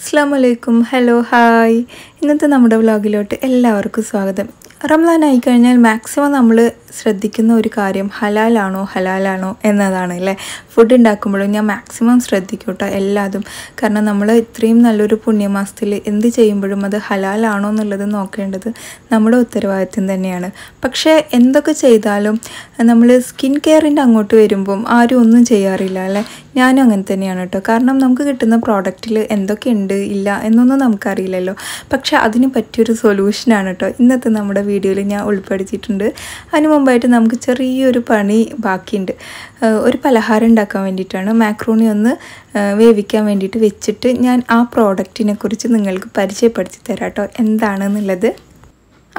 അസ്ലാമലൈക്കും hello hi ഇന്നത്തെ നമ്മുടെ വ്ലോഗിലോട്ട് എല്ലാവർക്കും സ്വാഗതം റംലാൻ ആയിക്കഴിഞ്ഞാൽ മാക്സിമം നമ്മൾ ശ്രദ്ധിക്കുന്ന ഒരു കാര്യം ഹലാലാണോ ഹലാലാണോ എന്നതാണ് അല്ലേ ഫുഡ് ഉണ്ടാക്കുമ്പോഴും ഞാൻ മാക്സിമം ശ്രദ്ധിക്കൂട്ടോ എല്ലാതും കാരണം നമ്മൾ ഇത്രയും നല്ലൊരു പുണ്യമാസത്തിൽ എന്ത് ചെയ്യുമ്പോഴും അത് ഹലാലാണോ എന്നുള്ളത് നോക്കേണ്ടത് നമ്മുടെ ഉത്തരവാദിത്വം തന്നെയാണ് പക്ഷേ എന്തൊക്കെ ചെയ്താലും നമ്മൾ സ്കിൻ കെയറിൻ്റെ അങ്ങോട്ട് വരുമ്പം ആരും ഒന്നും ചെയ്യാറില്ല അല്ലേ ഞാനും അങ്ങനെ തന്നെയാണ് കേട്ടോ കാരണം നമുക്ക് കിട്ടുന്ന പ്രോഡക്റ്റിൽ എന്തൊക്കെ ഉണ്ട് ഇല്ല എന്നൊന്നും നമുക്കറിയില്ലല്ലോ പക്ഷേ അതിന് പറ്റിയൊരു സൊല്യൂഷനാണ് കേട്ടോ ഇന്നത്തെ നമ്മുടെ വീഡിയോയിൽ ഞാൻ ഉൾപ്പെടുത്തിയിട്ടുണ്ട് അതിന് മുമ്പായിട്ട് നമുക്ക് ചെറിയൊരു പണി ബാക്കിയുണ്ട് ഒരു പലഹാരം ഉണ്ടാക്കാൻ വേണ്ടിയിട്ടാണ് മാക്രോണി ഒന്ന് വേവിക്കാൻ വേണ്ടിയിട്ട് വെച്ചിട്ട് ഞാൻ ആ പ്രോഡക്റ്റിനെ കുറിച്ച് നിങ്ങൾക്ക് പരിചയപ്പെടുത്തി തരാം കേട്ടോ എന്താണെന്നുള്ളത്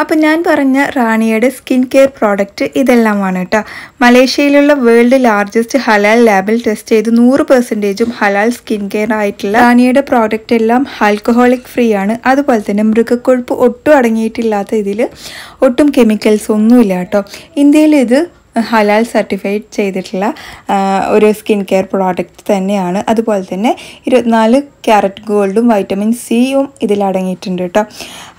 അപ്പോൾ ഞാൻ പറഞ്ഞ റാണിയുടെ സ്കിൻ കെയർ പ്രോഡക്റ്റ് ഇതെല്ലാമാണ് കേട്ടോ മലേഷ്യയിലുള്ള വേൾഡ് ലാർജസ്റ്റ് ഹലാൽ ലാബിൽ ടെസ്റ്റ് ചെയ്ത് നൂറ് പെർസെൻറ്റേജും ഹലാൽ സ്കിൻ കെയർ ആയിട്ടുള്ള റാണിയുടെ പ്രോഡക്റ്റ് എല്ലാം ആൽക്കഹോളിക് ഫ്രീ ആണ് അതുപോലെ തന്നെ മൃഗക്കൊഴുപ്പ് ഒട്ടും അടങ്ങിയിട്ടില്ലാത്ത ഇതിൽ ഒട്ടും കെമിക്കൽസ് ഒന്നുമില്ല കേട്ടോ ഇന്ത്യയിൽ ഇത് ഹലാൽ സർട്ടിഫൈഡ് ചെയ്തിട്ടുള്ള ഒരു സ്കിൻ കെയർ പ്രോഡക്റ്റ് തന്നെയാണ് അതുപോലെ തന്നെ ഇരുപത്തിനാല് ക്യാരറ്റ് ഗോൾഡും വൈറ്റമിൻ സിയും ഇതിലടങ്ങിയിട്ടുണ്ട് കേട്ടോ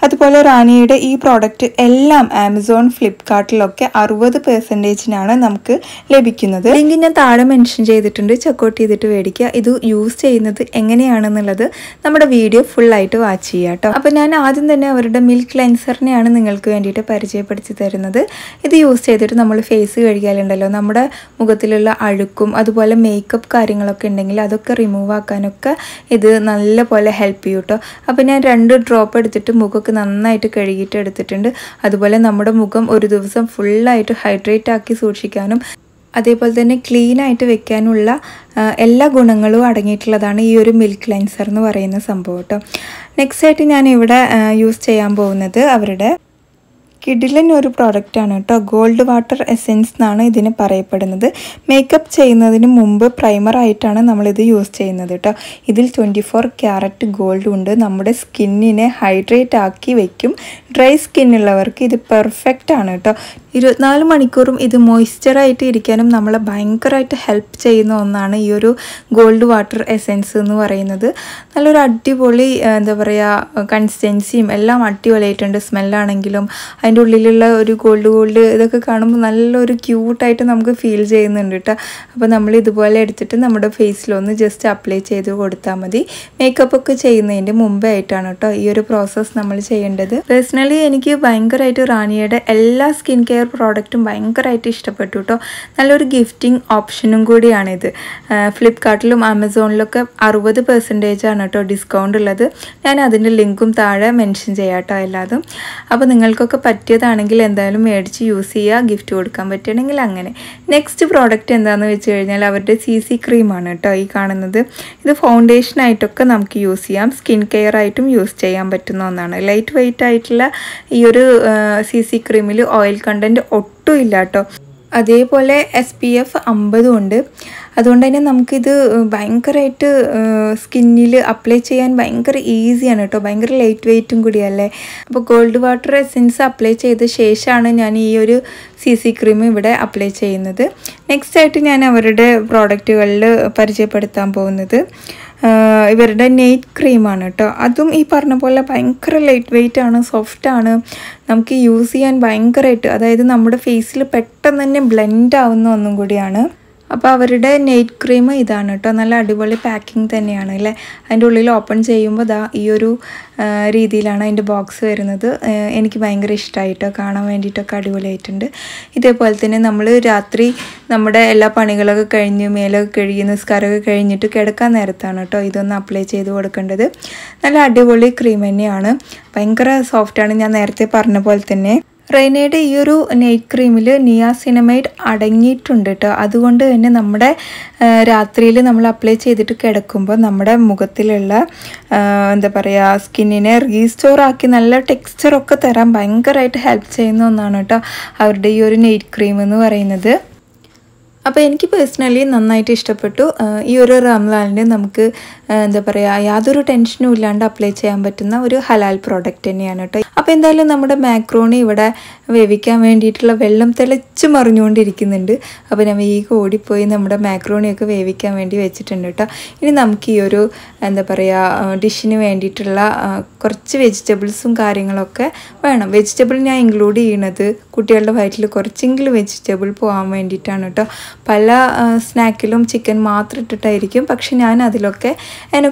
അതുപോലെ റാണിയുടെ ഈ പ്രോഡക്റ്റ് എല്ലാം ആമസോൺ ഫ്ലിപ്കാർട്ടിലൊക്കെ അറുപത് പെർസെൻറ്റേജിനാണ് നമുക്ക് ലഭിക്കുന്നത് ലിങ്ക് ഞാൻ താഴെ മെൻഷൻ ചെയ്തിട്ടുണ്ട് ചെക്കൗട്ട് ചെയ്തിട്ട് മേടിക്കുക ഇത് യൂസ് ചെയ്യുന്നത് എങ്ങനെയാണെന്നുള്ളത് നമ്മുടെ വീഡിയോ ഫുള്ളായിട്ട് വാച്ച് ചെയ്യുക കേട്ടോ അപ്പോൾ ഞാൻ ആദ്യം തന്നെ അവരുടെ മിൽക്ക് ക്ലൻസറിനെയാണ് നിങ്ങൾക്ക് വേണ്ടിയിട്ട് പരിചയപ്പെടുത്തി തരുന്നത് ഇത് യൂസ് ചെയ്തിട്ട് നമ്മൾ ഫേസ് കഴുകിയാലുണ്ടല്ലോ നമ്മുടെ മുഖത്തിലുള്ള അഴുക്കും അതുപോലെ മേക്കപ്പ് കാര്യങ്ങളൊക്കെ ഉണ്ടെങ്കിൽ അതൊക്കെ റിമൂവ് ആക്കാനൊക്കെ ഇത് നല്ല പോലെ ഹെൽപ്പ് ചെയ്യും കേട്ടോ അപ്പോൾ ഞാൻ രണ്ട് ഡ്രോപ്പ് എടുത്തിട്ട് മുഖം നമുക്ക് നന്നായിട്ട് കഴുകിയിട്ട് എടുത്തിട്ടുണ്ട് അതുപോലെ നമ്മുടെ മുഖം ഒരു ദിവസം ഫുള്ളായിട്ട് ഹൈഡ്രേറ്റ് ആക്കി സൂക്ഷിക്കാനും അതേപോലെ തന്നെ ക്ലീൻ ആയിട്ട് വെക്കാനുള്ള എല്ലാ ഗുണങ്ങളും അടങ്ങിയിട്ടുള്ളതാണ് ഈ ഒരു മിൽക്ക് ക്ലൻസർ എന്ന് പറയുന്ന സംഭവം കേട്ടോ നെക്സ്റ്റ് ആയിട്ട് ഞാൻ ഇവിടെ യൂസ് ചെയ്യാൻ പോകുന്നത് അവരുടെ കിഡിലൻ ഒരു പ്രോഡക്റ്റാണ് കേട്ടോ ഗോൾഡ് വാട്ടർ എസെൻസ് എന്നാണ് ഇതിന് പറയപ്പെടുന്നത് മേക്കപ്പ് ചെയ്യുന്നതിന് മുമ്പ് പ്രൈമർ ആയിട്ടാണ് നമ്മളിത് യൂസ് ചെയ്യുന്നത് കേട്ടോ ഇതിൽ ട്വൻറ്റി ഫോർ ക്യാരറ്റ് ഗോൾഡ് ഉണ്ട് നമ്മുടെ സ്കിന്നിനെ ഹൈഡ്രേറ്റ് ആക്കി വയ്ക്കും ഡ്രൈ സ്കിന്നുള്ളവർക്ക് ഇത് പെർഫെക്റ്റ് ആണ് കേട്ടോ ഇരുപത്തിനാല് മണിക്കൂറും ഇത് മോയ്സ്ചറായിട്ട് ഇരിക്കാനും നമ്മളെ ഭയങ്കരമായിട്ട് ഹെൽപ്പ് ചെയ്യുന്ന ഒന്നാണ് ഈ ഒരു ഗോൾഡ് വാട്ടർ എസെൻസ് എന്ന് പറയുന്നത് നല്ലൊരു അടിപൊളി എന്താ പറയുക കൺസിസ്റ്റൻസിയും എല്ലാം അടിപൊളിയായിട്ടുണ്ട് സ്മെല്ലാണെങ്കിലും അതിൻ്റെ ഉള്ളിലുള്ള ഒരു ഗോൾഡ് ഗോൾഡ് ഇതൊക്കെ കാണുമ്പോൾ നല്ലൊരു ക്യൂട്ടായിട്ട് നമുക്ക് ഫീൽ ചെയ്യുന്നുണ്ട് കേട്ടോ അപ്പോൾ നമ്മൾ ഇതുപോലെ എടുത്തിട്ട് നമ്മുടെ ഫേസിലൊന്ന് ജസ്റ്റ് അപ്ലൈ ചെയ്ത് കൊടുത്താൽ മതി മേക്കപ്പ് ഒക്കെ ചെയ്യുന്നതിൻ്റെ മുമ്പേ ആയിട്ടാണ് കേട്ടോ ഈ ഒരു പ്രോസസ്സ് നമ്മൾ ചെയ്യേണ്ടത് പേഴ്സണലി എനിക്ക് ഭയങ്കരമായിട്ട് റാണിയുടെ എല്ലാ സ്കിൻ കെയർ ഒരു പ്രോഡക്റ്റും ഭയങ്കരമായിട്ട് ഇഷ്ടപ്പെട്ടു കേട്ടോ നല്ലൊരു ഗിഫ്റ്റിംഗ് ഓപ്ഷനും കൂടിയാണിത് ഫ്ലിപ്കാർട്ടിലും ആമസോണിലൊക്കെ അറുപത് പെർസെൻറ്റേജ് ആണ് കേട്ടോ ഡിസ്കൗണ്ട് ഉള്ളത് ഞാൻ അതിൻ്റെ ലിങ്കും താഴെ മെൻഷൻ ചെയ്യാം കേട്ടോ എല്ലാതും അപ്പോൾ നിങ്ങൾക്കൊക്കെ പറ്റിയതാണെങ്കിൽ എന്തായാലും മേടിച്ച് യൂസ് ചെയ്യുക ഗിഫ്റ്റ് കൊടുക്കാൻ പറ്റുകയാണെങ്കിൽ അങ്ങനെ നെക്സ്റ്റ് പ്രോഡക്റ്റ് എന്താണെന്ന് വെച്ച് കഴിഞ്ഞാൽ അവരുടെ സി സി ക്രീമാണ് കേട്ടോ ഈ കാണുന്നത് ഇത് ഫൗണ്ടേഷനായിട്ടൊക്കെ നമുക്ക് യൂസ് ചെയ്യാം സ്കിൻ കെയർ ആയിട്ടും യൂസ് ചെയ്യാൻ പറ്റുന്ന ഒന്നാണ് ലൈറ്റ് വെയിറ്റ് ആയിട്ടുള്ള ഈ ഒരു സി സി ക്രീമിൽ ഓയിൽ കണ്ടൻറ്റ് കണ്ടൻറ്റ് ഒട്ടും ഇല്ല കേട്ടോ അതേപോലെ എസ് പി എഫ് അമ്പതും ഉണ്ട് അതുകൊണ്ട് തന്നെ നമുക്കിത് ഭയങ്കരമായിട്ട് സ്കിന്നിൽ അപ്ലൈ ചെയ്യാൻ ഭയങ്കര ഈസിയാണ് കേട്ടോ ഭയങ്കര ലൈറ്റ് വെയിറ്റും കൂടിയല്ലേ അപ്പോൾ ഗോൾഡ് വാട്ടർ എസെൻസ് അപ്ലൈ ചെയ്ത ശേഷമാണ് ഞാൻ ഈ ഒരു സി സി ക്രീം ഇവിടെ അപ്ലൈ ചെയ്യുന്നത് നെക്സ്റ്റ് ആയിട്ട് ഞാൻ അവരുടെ പ്രോഡക്റ്റുകളിൽ പരിചയപ്പെടുത്താൻ പോകുന്നത് ഇവരുടെ നെയ്റ്റ് ക്രീമാണ് കേട്ടോ അതും ഈ പറഞ്ഞ പോലെ ഭയങ്കര ലൈറ്റ് വെയിറ്റ് ആണ് സോഫ്റ്റ് ആണ് നമുക്ക് യൂസ് ചെയ്യാൻ ഭയങ്കരമായിട്ട് അതായത് നമ്മുടെ ഫേസിൽ പെട്ടെന്ന് തന്നെ ബ്ലെൻഡ് ആവുന്ന ഒന്നും കൂടിയാണ് അപ്പോൾ അവരുടെ നെയ്റ്റ് ക്രീം ഇതാണ് കേട്ടോ നല്ല അടിപൊളി പാക്കിംഗ് തന്നെയാണ് അല്ലേ അതിൻ്റെ ഉള്ളിൽ ഓപ്പൺ ചെയ്യുമ്പോൾ ദാ ഈ ഒരു രീതിയിലാണ് അതിൻ്റെ ബോക്സ് വരുന്നത് എനിക്ക് ഭയങ്കര ഇഷ്ടമായിട്ടോ കാണാൻ വേണ്ടിയിട്ടൊക്കെ അടിപൊളിയായിട്ടുണ്ട് ഇതേപോലെ തന്നെ നമ്മൾ രാത്രി നമ്മുടെ എല്ലാ പണികളൊക്കെ കഴിഞ്ഞ് മേലൊക്കെ കഴുകി നിസ്കാരമൊക്കെ കഴിഞ്ഞിട്ട് കിടക്കാൻ നേരത്താണ് കേട്ടോ ഇതൊന്ന് അപ്ലൈ ചെയ്ത് കൊടുക്കേണ്ടത് നല്ല അടിപൊളി ക്രീം തന്നെയാണ് ഭയങ്കര സോഫ്റ്റാണ് ഞാൻ നേരത്തെ പറഞ്ഞ പോലെ തന്നെ റെയ്നയുടെ ഈ ഒരു നൈറ്റ് ക്രീമിൽ നിയാസിനമൈഡ് അടങ്ങിയിട്ടുണ്ട് കേട്ടോ അതുകൊണ്ട് തന്നെ നമ്മുടെ രാത്രിയിൽ നമ്മൾ അപ്ലൈ ചെയ്തിട്ട് കിടക്കുമ്പോൾ നമ്മുടെ മുഖത്തിലുള്ള എന്താ പറയുക സ്കിന്നിനെ റീസ്റ്റോർ ആക്കി നല്ല ടെക്സ്ചറൊക്കെ തരാൻ ഭയങ്കരമായിട്ട് ഹെൽപ്പ് ചെയ്യുന്ന ഒന്നാണ് കേട്ടോ അവരുടെ ഈ ഒരു നൈറ്റ് ക്രീം എന്ന് പറയുന്നത് അപ്പോൾ എനിക്ക് പേഴ്സണലി നന്നായിട്ട് ഇഷ്ടപ്പെട്ടു ഈ ഒരു റംലാലിന് നമുക്ക് എന്താ പറയുക യാതൊരു ടെൻഷനും ഇല്ലാണ്ട് അപ്ലൈ ചെയ്യാൻ പറ്റുന്ന ഒരു ഹലാൽ പ്രോഡക്റ്റ് തന്നെയാണ് കേട്ടോ അപ്പോൾ എന്തായാലും നമ്മുടെ മാക്രോണി ഇവിടെ വേവിക്കാൻ വേണ്ടിയിട്ടുള്ള വെള്ളം തിളച്ച് മറിഞ്ഞുകൊണ്ടിരിക്കുന്നുണ്ട് അപ്പോൾ ഞാൻ ഈ ഓടിപ്പോയി നമ്മുടെ മാക്രോണിയൊക്കെ വേവിക്കാൻ വേണ്ടി വെച്ചിട്ടുണ്ട് കേട്ടോ ഇനി നമുക്ക് ഈ ഒരു എന്താ പറയുക ഡിഷിന് വേണ്ടിയിട്ടുള്ള കുറച്ച് വെജിറ്റബിൾസും കാര്യങ്ങളൊക്കെ വേണം വെജിറ്റബിൾ ഞാൻ ഇൻക്ലൂഡ് ചെയ്യണത് കുട്ടികളുടെ വയറ്റിൽ കുറച്ചെങ്കിലും വെജിറ്റബിൾ പോകാൻ വേണ്ടിയിട്ടാണ് കേട്ടോ പല സ്നാക്കിലും ചിക്കൻ മാത്രം ഇട്ടിട്ടായിരിക്കും പക്ഷെ ഞാൻ അതിലൊക്കെ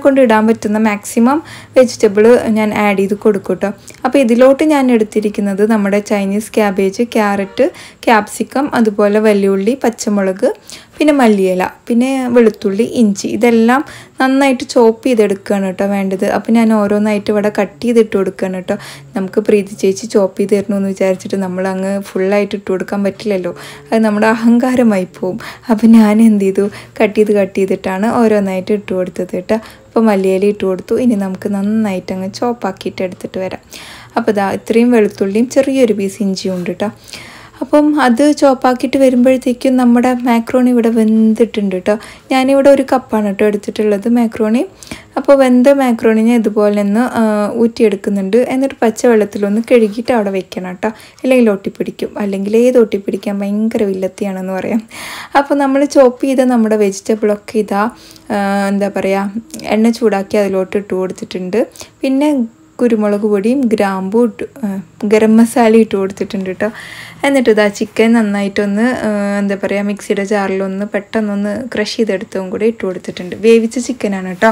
കൊണ്ട് ഇടാൻ പറ്റുന്ന മാക്സിമം വെജിറ്റബിൾ ഞാൻ ആഡ് ചെയ്ത് കൊടുക്കും കേട്ടോ അപ്പോൾ ഇതിലോട്ട് ഞാൻ എടുത്തിരിക്കുന്നത് നമ്മുടെ ചൈനീസ് ക്യാബേജ് ക്യാരറ്റ് ക്യാപ്സിക്കം അതുപോലെ വലിയുള്ളി പച്ചമുളക് പിന്നെ മല്ലിയില പിന്നെ വെളുത്തുള്ളി ഇഞ്ചി ഇതെല്ലാം നന്നായിട്ട് ചോപ്പ് ചെയ്തെടുക്കുകയാണ് കേട്ടോ വേണ്ടത് അപ്പോൾ ഞാൻ ഓരോന്നായിട്ട് ഇവിടെ കട്ട് ചെയ്തിട്ട് കൊടുക്കുകയാണ് കേട്ടോ നമുക്ക് പ്രീതി ചേച്ചി ചോപ്പ് ചെയ്ത് തരണമെന്ന് വിചാരിച്ചിട്ട് നമ്മൾ അങ്ങ് ഫുള്ളായിട്ട് ഇട്ട് കൊടുക്കാൻ പറ്റില്ലല്ലോ അത് നമ്മുടെ അഹങ്കാരമായി പോവും അപ്പോൾ ഞാൻ എന്ത് ചെയ്തു കട്ട് ചെയ്ത് കട്ട് ചെയ്തിട്ടാണ് ഓരോന്നായിട്ട് ഇട്ട് കൊടുത്തത് കേട്ടോ അപ്പോൾ മല്ലിയില ഇട്ട് കൊടുത്തു ഇനി നമുക്ക് നന്നായിട്ട് അങ്ങ് ചോപ്പാക്കിയിട്ട് എടുത്തിട്ട് വരാം അപ്പോൾ ഇതാ ഇത്രയും വെളുത്തുള്ളിയും ചെറിയൊരു പീസ് ഇഞ്ചിയും ഉണ്ട് കേട്ടോ അപ്പം അത് ചോപ്പാക്കിയിട്ട് വരുമ്പോഴത്തേക്കും നമ്മുടെ മാക്രോണി ഇവിടെ വെന്തിട്ടുണ്ട് കേട്ടോ ഞാനിവിടെ ഒരു കപ്പാണ് കേട്ടോ എടുത്തിട്ടുള്ളത് മാക്രോണി അപ്പോൾ വെന്ത മാക്രോണി ഞാൻ ഇതുപോലെ ഒന്ന് ഊറ്റിയെടുക്കുന്നുണ്ട് എന്നിട്ട് പച്ചവെള്ളത്തിലൊന്ന് കഴുകിയിട്ട് അവിടെ വെക്കണം കേട്ടോ അല്ലെങ്കിൽ ഒട്ടിപ്പിടിക്കും അല്ലെങ്കിൽ ഏത് ഒട്ടിപ്പിടിക്കാൻ ഭയങ്കര വില്ലത്തിയാണെന്ന് പറയാം അപ്പോൾ നമ്മൾ ചോപ്പ് ചെയ്ത നമ്മുടെ വെജിറ്റബിളൊക്കെ ഇതാ എന്താ പറയുക എണ്ണ ചൂടാക്കി അതിലോട്ട് ഇട്ട് കൊടുത്തിട്ടുണ്ട് പിന്നെ കുരുമുളക് പൊടിയും ഗ്രാമ്പൂ ഇട്ടു ഗരം മസാല ഇട്ട് കൊടുത്തിട്ടുണ്ട് കേട്ടോ എന്നിട്ട് ഇതാ ചിക്കൻ നന്നായിട്ടൊന്ന് എന്താ പറയുക മിക്സിയുടെ ജാറിലൊന്ന് പെട്ടെന്നൊന്ന് ക്രഷ് ചെയ്തെടുത്തതും കൂടെ ഇട്ട് കൊടുത്തിട്ടുണ്ട് വേവിച്ച ചിക്കനാണ് കേട്ടോ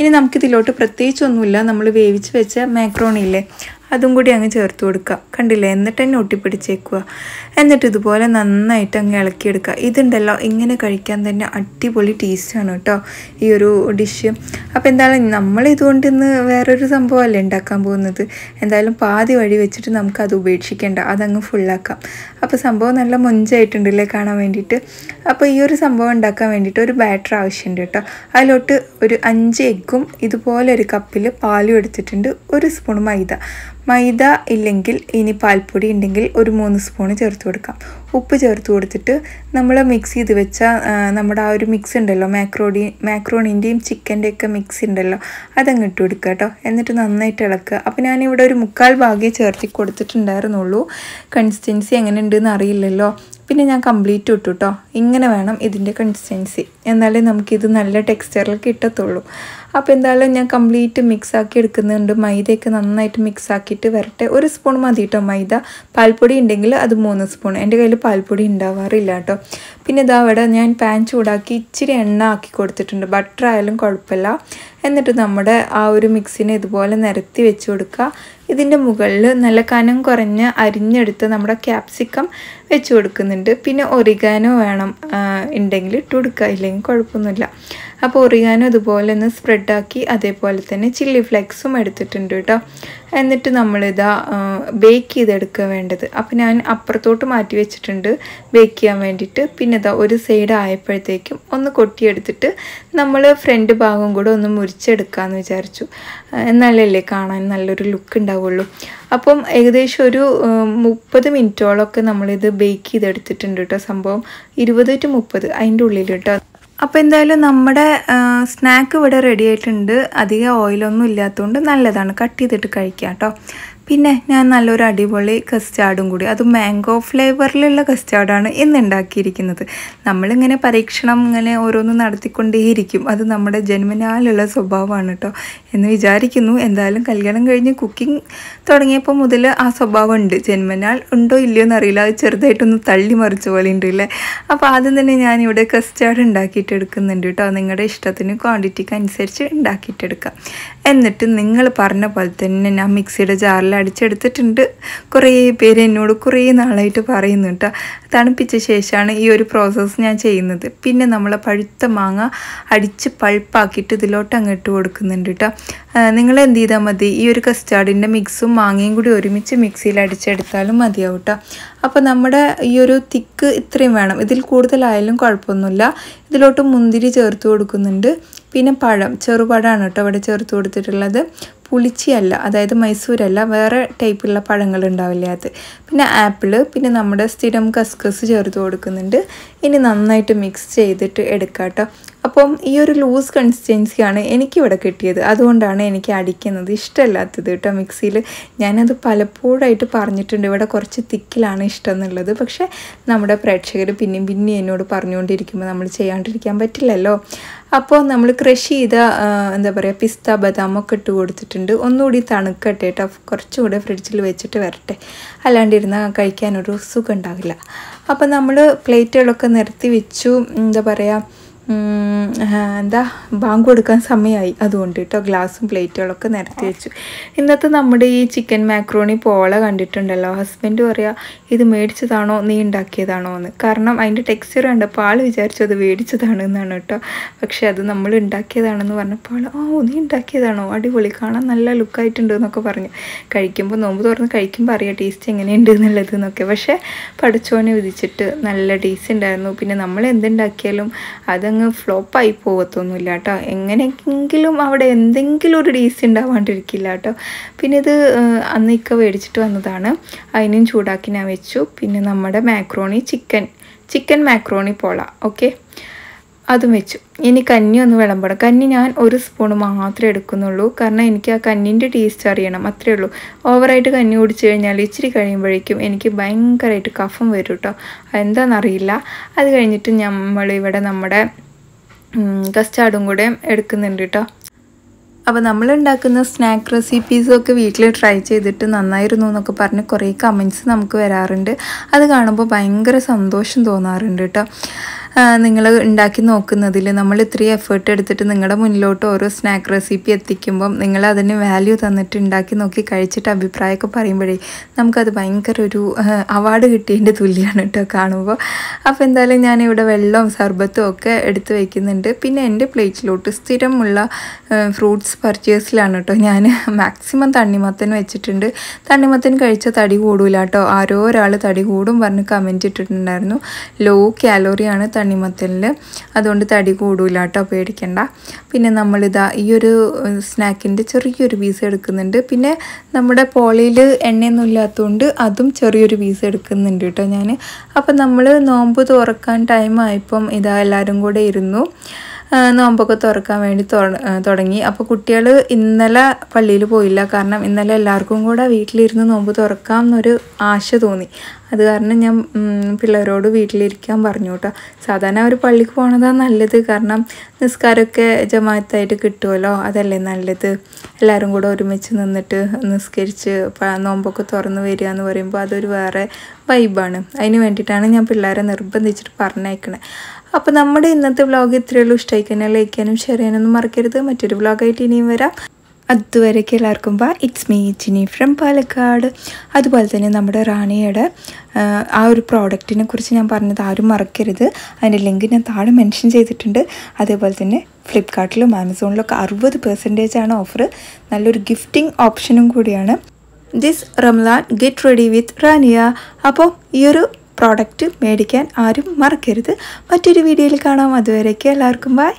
ഇനി നമുക്കിതിലോട്ട് പ്രത്യേകിച്ചൊന്നുമില്ല നമ്മൾ വേവിച്ച് വെച്ച മാക്രോണി ഇല്ലേ അതും കൂടി അങ്ങ് ചേർത്ത് കൊടുക്കുക കണ്ടില്ലേ എന്നിട്ട് തന്നെ ഒട്ടിപ്പിടിച്ചേക്കുക എന്നിട്ട് ഇതുപോലെ നന്നായിട്ട് അങ്ങ് ഇളക്കിയെടുക്കുക ഇതുണ്ടല്ലോ ഇങ്ങനെ കഴിക്കാൻ തന്നെ അടിപൊളി ടേസ്റ്റാണ് കേട്ടോ ഈ ഒരു ഡിഷ് അപ്പോൾ എന്തായാലും നമ്മൾ ഇതുകൊണ്ട് ഇന്ന് വേറൊരു സംഭവമല്ലേ ഉണ്ടാക്കാൻ പോകുന്നത് എന്തായാലും പാതി വഴി വെച്ചിട്ട് നമുക്ക് അത് ഉപേക്ഷിക്കേണ്ട അതങ്ങ് ഫുള്ളാക്കാം അപ്പോൾ സംഭവം നല്ല മൊഞ്ചായിട്ടുണ്ടല്ലേ കാണാൻ വേണ്ടിയിട്ട് അപ്പോൾ ഈ ഒരു സംഭവം ഉണ്ടാക്കാൻ വേണ്ടിയിട്ട് ഒരു ബാറ്റർ ആവശ്യമുണ്ട് കേട്ടോ അതിലോട്ട് ഒരു അഞ്ച് എഗ്ഗും ഇതുപോലെ ഒരു കപ്പിൽ പാലും എടുത്തിട്ടുണ്ട് ഒരു സ്പൂൺ മൈദ മൈദ ഇല്ലെങ്കിൽ ഇനി പാൽപ്പൊടി ഉണ്ടെങ്കിൽ ഒരു മൂന്ന് സ്പൂൺ ചേർത്ത് കൊടുക്കാം ഉപ്പ് ചേർത്ത് കൊടുത്തിട്ട് നമ്മൾ മിക്സ് ചെയ്ത് വെച്ച നമ്മുടെ ആ ഒരു മിക്സ് ഉണ്ടല്ലോ മാക്രോഡി മാക്രോണിൻ്റെയും ചിക്കൻ്റെയൊക്കെ മിക്സ് ഉണ്ടല്ലോ അതങ്ങ് ഇട്ട് കൊടുക്കുക കേട്ടോ എന്നിട്ട് നന്നായിട്ട് ഇളക്കുക അപ്പോൾ ഞാനിവിടെ ഒരു മുക്കാൽ ഭാഗമേ ചേർത്തി കൊടുത്തിട്ടുണ്ടായിരുന്നുള്ളൂ കൺസിസ്റ്റൻസി എങ്ങനെ ഉണ്ടെന്ന് അറിയില്ലല്ലോ പിന്നെ ഞാൻ കംപ്ലീറ്റ് ഇട്ടു കേട്ടോ ഇങ്ങനെ വേണം ഇതിൻ്റെ കൺസിസ്റ്റൻസി എന്നാലേ നമുക്കിത് നല്ല ടെക്സ്ചറിൽ കിട്ടത്തുള്ളൂ അപ്പോൾ എന്തായാലും ഞാൻ കംപ്ലീറ്റ് മിക്സ് ആക്കി എടുക്കുന്നുണ്ട് മൈദയൊക്കെ നന്നായിട്ട് മിക്സ് ആക്കിയിട്ട് വരട്ടെ ഒരു സ്പൂൺ മതി കേട്ടോ മൈദ പാൽപ്പൊടി ഉണ്ടെങ്കിൽ അത് മൂന്ന് സ്പൂൺ എൻ്റെ കയ്യിൽ പാൽപ്പൊടി ഉണ്ടാവാറില്ല കേട്ടോ പിന്നെ ഇതാ അവിടെ ഞാൻ പാൻ ചൂടാക്കി ഇച്ചിരി എണ്ണ ആക്കി കൊടുത്തിട്ടുണ്ട് ബട്ടർ ആയാലും കുഴപ്പമില്ല എന്നിട്ട് നമ്മുടെ ആ ഒരു മിക്സിനെ ഇതുപോലെ നിരത്തി വെച്ച് കൊടുക്കുക ഇതിൻ്റെ മുകളിൽ നല്ല കനം കുറഞ്ഞ് അരിഞ്ഞെടുത്ത് നമ്മുടെ ക്യാപ്സിക്കം വെച്ച് കൊടുക്കുന്നുണ്ട് പിന്നെ ഒറിഗാനോ വേണം ഉണ്ടെങ്കിൽ ഇട്ട് കൊടുക്കുക ഇല്ലെങ്കിൽ കുഴപ്പമൊന്നുമില്ല അപ്പോൾ ഒറിയാനും അതുപോലെ ഒന്ന് സ്പ്രെഡാക്കി അതേപോലെ തന്നെ ചില്ലി ഫ്ലെക്സും എടുത്തിട്ടുണ്ട് കേട്ടോ എന്നിട്ട് നമ്മളിതാ ബേക്ക് ചെയ്തെടുക്കുക വേണ്ടത് അപ്പം ഞാൻ അപ്പുറത്തോട്ട് മാറ്റി വെച്ചിട്ടുണ്ട് ബേക്ക് ചെയ്യാൻ വേണ്ടിയിട്ട് പിന്നെ ഇതാ ഒരു സൈഡ് ആയപ്പോഴത്തേക്കും ഒന്ന് കൊട്ടിയെടുത്തിട്ട് നമ്മൾ ഫ്രണ്ട് ഭാഗം കൂടെ ഒന്ന് മുറിച്ചെടുക്കാമെന്ന് വിചാരിച്ചു എന്നാലല്ലേ കാണാൻ നല്ലൊരു ലുക്ക് ഉണ്ടാവുള്ളൂ അപ്പം ഏകദേശം ഒരു മുപ്പത് മിനിറ്റോളമൊക്കെ നമ്മളിത് ബേക്ക് ചെയ്തെടുത്തിട്ടുണ്ട് കേട്ടോ സംഭവം ഇരുപത് ടു മുപ്പത് അതിൻ്റെ ഉള്ളിൽ കേട്ടോ അപ്പോൾ എന്തായാലും നമ്മുടെ സ്നാക്ക് ഇവിടെ റെഡി ആയിട്ടുണ്ട് അധികം ഓയിലൊന്നും ഇല്ലാത്തതുകൊണ്ട് നല്ലതാണ് കട്ട് ചെയ്തിട്ട് കഴിക്കാം കേട്ടോ പിന്നെ ഞാൻ നല്ലൊരു അടിപൊളി കസ്റ്റാർഡും കൂടി അത് മാംഗോ ഫ്ലേവറിലുള്ള കസ്റ്റാർഡാണ് ഇന്ന് ഉണ്ടാക്കിയിരിക്കുന്നത് നമ്മളിങ്ങനെ പരീക്ഷണം ഇങ്ങനെ ഓരോന്ന് നടത്തിക്കൊണ്ടേയിരിക്കും അത് നമ്മുടെ ജന്മനാലുള്ള സ്വഭാവമാണ് കേട്ടോ എന്ന് വിചാരിക്കുന്നു എന്തായാലും കല്യാണം കഴിഞ്ഞ് കുക്കിംഗ് തുടങ്ങിയപ്പോൾ മുതൽ ആ സ്വഭാവം ഉണ്ട് ജന്മനാൾ ഉണ്ടോ ഇല്ലയോ എന്നറിയില്ല അത് ചെറുതായിട്ടൊന്ന് തള്ളി മറിച്ച പോലെ ഉണ്ട് അല്ലേ അപ്പോൾ ആദ്യം തന്നെ ഞാനിവിടെ കസ്റ്റാർഡ് ഉണ്ടാക്കിയിട്ട് എടുക്കുന്നുണ്ട് കേട്ടോ നിങ്ങളുടെ ഇഷ്ടത്തിന് ക്വാണ്ടിറ്റിക്ക് അനുസരിച്ച് ഉണ്ടാക്കിയിട്ടെടുക്കാം എന്നിട്ട് നിങ്ങൾ പറഞ്ഞ പോലെ തന്നെ ഞാൻ മിക്സിയുടെ ജാറിൽ അടിച്ചെടുത്തിട്ടുണ്ട് കുറേ പേര് എന്നോട് കുറേ നാളായിട്ട് പറയുന്നു കേട്ടോ തണുപ്പിച്ച ശേഷമാണ് ഈ ഒരു പ്രോസസ്സ് ഞാൻ ചെയ്യുന്നത് പിന്നെ നമ്മൾ പഴുത്ത മാങ്ങ അടിച്ച് പഴുപ്പാക്കിയിട്ട് ഇതിലോട്ട് അങ്ങോട്ട് കൊടുക്കുന്നുണ്ട് കേട്ടോ നിങ്ങൾ എന്ത് ചെയ്താൽ മതി ഈ ഒരു കസ്റ്റാർഡിൻ്റെ മിക്സും മാങ്ങയും കൂടി ഒരുമിച്ച് മിക്സിയിൽ അടിച്ചെടുത്താലും മതിയാവും കേട്ടോ അപ്പോൾ നമ്മുടെ ഈ ഒരു തിക്ക് ഇത്രയും വേണം ഇതിൽ കൂടുതലായാലും കുഴപ്പമൊന്നുമില്ല ഇതിലോട്ട് മുന്തിരി ചേർത്ത് കൊടുക്കുന്നുണ്ട് പിന്നെ പഴം ചെറുപഴമാണ് കേട്ടോ ഇവിടെ ചേർത്ത് കൊടുത്തിട്ടുള്ളത് പുളിച്ചിയല്ല അതായത് മൈസൂരല്ല വേറെ ടൈപ്പുള്ള പഴങ്ങൾ ഉണ്ടാവില്ല അത് പിന്നെ ആപ്പിൾ പിന്നെ നമ്മുടെ സ്ഥിരം കസ്കസ് ചേർത്ത് കൊടുക്കുന്നുണ്ട് ഇനി നന്നായിട്ട് മിക്സ് ചെയ്തിട്ട് എടുക്കാം കേട്ടോ അപ്പം ഈ ഒരു ലൂസ് കൺസിസ്റ്റൻസിയാണ് എനിക്കിവിടെ കിട്ടിയത് അതുകൊണ്ടാണ് എനിക്ക് അടിക്കുന്നത് ഇഷ്ടമല്ലാത്തത് കേട്ടോ മിക്സിയിൽ ഞാനത് പലപ്പോഴായിട്ട് പറഞ്ഞിട്ടുണ്ട് ഇവിടെ കുറച്ച് തിക്കിലാണ് ഇഷ്ടം എന്നുള്ളത് പക്ഷേ നമ്മുടെ പ്രേക്ഷകർ പിന്നെയും പിന്നെയും എന്നോട് പറഞ്ഞുകൊണ്ടിരിക്കുമ്പോൾ നമ്മൾ ചെയ്യാണ്ടിരിക്കാൻ പറ്റില്ലല്ലോ അപ്പോൾ നമ്മൾ ക്രഷ് ചെയ്ത എന്താ പറയുക പിസ്ത ബദാമൊക്കെ ഇട്ട് കൊടുത്തിട്ടുണ്ട് ഒന്നുകൂടി തണുക്കട്ടെ കേട്ടോ കുറച്ചുകൂടെ ഫ്രിഡ്ജിൽ വെച്ചിട്ട് വരട്ടെ അല്ലാണ്ടിരുന്നാൽ കഴിക്കാനൊരു സുഖം ഉണ്ടാകില്ല അപ്പോൾ നമ്മൾ പ്ലേറ്റുകളൊക്കെ നിരത്തി വെച്ചു എന്താ പറയുക എന്താ ബാങ്ക് കൊടുക്കാൻ സമയമായി അതുകൊണ്ട് കേട്ടോ ഗ്ലാസും പ്ലേറ്റുകളൊക്കെ നിരത്തി വെച്ചു ഇന്നത്തെ നമ്മുടെ ഈ ചിക്കൻ മാക്രോണി പോള കണ്ടിട്ടുണ്ടല്ലോ ഹസ്ബൻഡ് പറയുക ഇത് മേടിച്ചതാണോ നീ ഉണ്ടാക്കിയതാണോ എന്ന് കാരണം അതിൻ്റെ ടെക്സ്ചർ കണ്ടപ്പോൾ ആൾ വിചാരിച്ചു അത് മേടിച്ചതാണ് എന്നാണ് കേട്ടോ പക്ഷേ അത് നമ്മൾ ഉണ്ടാക്കിയതാണെന്ന് പറഞ്ഞപ്പോൾ ഓ നീ ഉണ്ടാക്കിയതാണോ അടിപൊളി കാണാൻ നല്ല ലുക്കായിട്ടുണ്ട് എന്നൊക്കെ പറഞ്ഞു കഴിക്കുമ്പോൾ നോമ്പ് തുറന്ന് കഴിക്കുമ്പോൾ അറിയാം ടേസ്റ്റ് എങ്ങനെയുണ്ട് എന്നുള്ളത് എന്നൊക്കെ പക്ഷേ പഠിച്ചോനെ വിധിച്ചിട്ട് നല്ല ടേസ്റ്റ് ഉണ്ടായിരുന്നു പിന്നെ നമ്മൾ എന്തുണ്ടാക്കിയാലും അതങ്ങ് അങ്ങ് ഫ്ലോപ്പായി പോകത്തൊന്നുമില്ല കേട്ടോ എങ്ങനെയെങ്കിലും അവിടെ എന്തെങ്കിലും ഒരു ഡീസി ഉണ്ടാവാണ്ടിരിക്കില്ല കേട്ടോ പിന്നെ ഇത് അന്ന് ഇക്ക മേടിച്ചിട്ട് വന്നതാണ് അതിനും ചൂടാക്കി ഞാൻ വെച്ചു പിന്നെ നമ്മുടെ മാക്രോണി ചിക്കൻ ചിക്കൻ മാക്രോണി പോള ഓക്കെ അതും വെച്ചു ഇനി കഞ്ഞി ഒന്ന് വിളമ്പണം കഞ്ഞി ഞാൻ ഒരു സ്പൂൺ മാത്രമേ എടുക്കുന്നുള്ളൂ കാരണം എനിക്ക് ആ കഞ്ഞിൻ്റെ ടേസ്റ്റ് അറിയണം അത്രേ ഉള്ളൂ ഓവറായിട്ട് കഞ്ഞി കുടിച്ചു കഴിഞ്ഞാൽ ഇച്ചിരി കഴിയുമ്പോഴേക്കും എനിക്ക് ഭയങ്കരമായിട്ട് കഫം വരും കേട്ടോ എന്താണെന്നറിയില്ല അത് കഴിഞ്ഞിട്ട് നമ്മളിവിടെ നമ്മുടെ കസ്റ്റാർഡും കൂടെ എടുക്കുന്നുണ്ട് കേട്ടോ അപ്പോൾ നമ്മളുണ്ടാക്കുന്ന സ്നാക്ക് റെസിപ്പീസൊക്കെ വീട്ടിൽ ട്രൈ ചെയ്തിട്ട് നന്നായിരുന്നു എന്നൊക്കെ പറഞ്ഞ് കുറേ കമൻസ് നമുക്ക് വരാറുണ്ട് അത് കാണുമ്പോൾ ഭയങ്കര സന്തോഷം തോന്നാറുണ്ട് കേട്ടോ നിങ്ങൾ ഉണ്ടാക്കി നോക്കുന്നതിൽ നമ്മൾ ഇത്രയും എഫേർട്ട് എടുത്തിട്ട് നിങ്ങളുടെ മുന്നിലോട്ട് ഓരോ സ്നാക്ക് റെസിപ്പി എത്തിക്കുമ്പം നിങ്ങൾ അതിന് വാല്യൂ തന്നിട്ട് ഉണ്ടാക്കി നോക്കി കഴിച്ചിട്ട് അഭിപ്രായമൊക്കെ പറയുമ്പോഴേ നമുക്കത് ഭയങ്കര ഒരു അവാർഡ് കിട്ടിയതിൻ്റെ തുല്യമാണ് കേട്ടോ കാണുമ്പോൾ അപ്പോൾ എന്തായാലും ഞാനിവിടെ വെള്ളവും സർബത്തും ഒക്കെ എടുത്ത് വയ്ക്കുന്നുണ്ട് പിന്നെ എൻ്റെ പ്ലേറ്റിലോട്ട് സ്ഥിരമുള്ള ഫ്രൂട്ട്സ് പർച്ചേസിലാണ് കേട്ടോ ഞാൻ മാക്സിമം തണ്ണിമത്തൻ വെച്ചിട്ടുണ്ട് തണ്ണിമത്തൻ കഴിച്ച തടി കൂടൂല കേട്ടോ ആരോ ഒരാൾ തടി കൂടും പറഞ്ഞ് കമൻറ്റ് ഇട്ടിട്ടുണ്ടായിരുന്നു ലോ കാലോറിയാണ് തണ്ണിമത്തലിൽ അതുകൊണ്ട് തടി കൂടൂല കേട്ടോ പേടിക്കണ്ട പിന്നെ നമ്മളിതാ ഈ ഒരു സ്നാക്കിൻ്റെ ചെറിയൊരു പീസ് എടുക്കുന്നുണ്ട് പിന്നെ നമ്മുടെ പോളിയിൽ എണ്ണയൊന്നും ഇല്ലാത്തതുകൊണ്ട് അതും ചെറിയൊരു പീസ് എടുക്കുന്നുണ്ട് കേട്ടോ ഞാൻ അപ്പം നമ്മൾ നോമ്പ് തുറക്കാൻ ടൈമായപ്പം ഇതാ എല്ലാവരും കൂടെ ഇരുന്നു നോമ്പൊക്കെ തുറക്കാൻ വേണ്ടി തുടങ്ങി അപ്പോൾ കുട്ടികൾ ഇന്നലെ പള്ളിയിൽ പോയില്ല കാരണം ഇന്നലെ എല്ലാവർക്കും കൂടെ വീട്ടിലിരുന്ന് നോമ്പ് തുറക്കാം എന്നൊരു ആശ തോന്നി അത് കാരണം ഞാൻ പിള്ളേരോട് വീട്ടിലിരിക്കാൻ പറഞ്ഞു കേട്ടോ സാധാരണ അവർ പള്ളിക്ക് പോണതാണ് നല്ലത് കാരണം നിസ്കാരമൊക്കെ ജമാഅത്തായിട്ട് കിട്ടുമല്ലോ അതല്ലേ നല്ലത് എല്ലാവരും കൂടെ ഒരുമിച്ച് നിന്നിട്ട് നിസ്കരിച്ച് നോമ്പൊക്കെ തുറന്ന് വരിക എന്ന് പറയുമ്പോൾ അതൊരു വേറെ വൈബാണ് അതിന് വേണ്ടിയിട്ടാണ് ഞാൻ പിള്ളേരെ നിർബന്ധിച്ചിട്ട് പറഞ്ഞയക്കണേ അപ്പോൾ നമ്മുടെ ഇന്നത്തെ വ്ലോഗ് ഇത്രയേ ഉള്ളൂ ഇഷ്ടമായിക്കാനും ലൈക്ക് ചെയ്യാനും ഷെയർ ചെയ്യാനൊന്നും മറക്കരുത് മറ്റൊരു വ്ലോഗായിട്ട് ഇനിയും വരാം അതുവരേക്ക് എല്ലാവർക്കും ബാ it's me Jini from Palakkad അതുപോലെ തന്നെ നമ്മുടെ റാണിയുടെ ആ ഒരു പ്രോഡക്റ്റിനെ കുറിച്ച് ഞാൻ പറഞ്ഞത് ആരും മറക്കരുത് അതിൻ്റെ ലിങ്ക് ഞാൻ താഴെ മെൻഷൻ ചെയ്തിട്ടുണ്ട് അതേപോലെ തന്നെ ഫ്ലിപ്കാർട്ടിലും ആമസോണിലും ഒക്കെ അറുപത് പെർസെൻറ്റേജ് ആണ് ഓഫർ നല്ലൊരു ഗിഫ്റ്റിംഗ് ഓപ്ഷനും കൂടിയാണ് this Ramlan get ready with Rania അപ്പോൾ ഈ ഒരു പ്രോഡക്റ്റ് മേടിക്കാൻ ആരും മറക്കരുത് മറ്റൊരു വീഡിയോയിൽ കാണാം അതുവരേക്കും എല്ലാവർക്കും ബൈ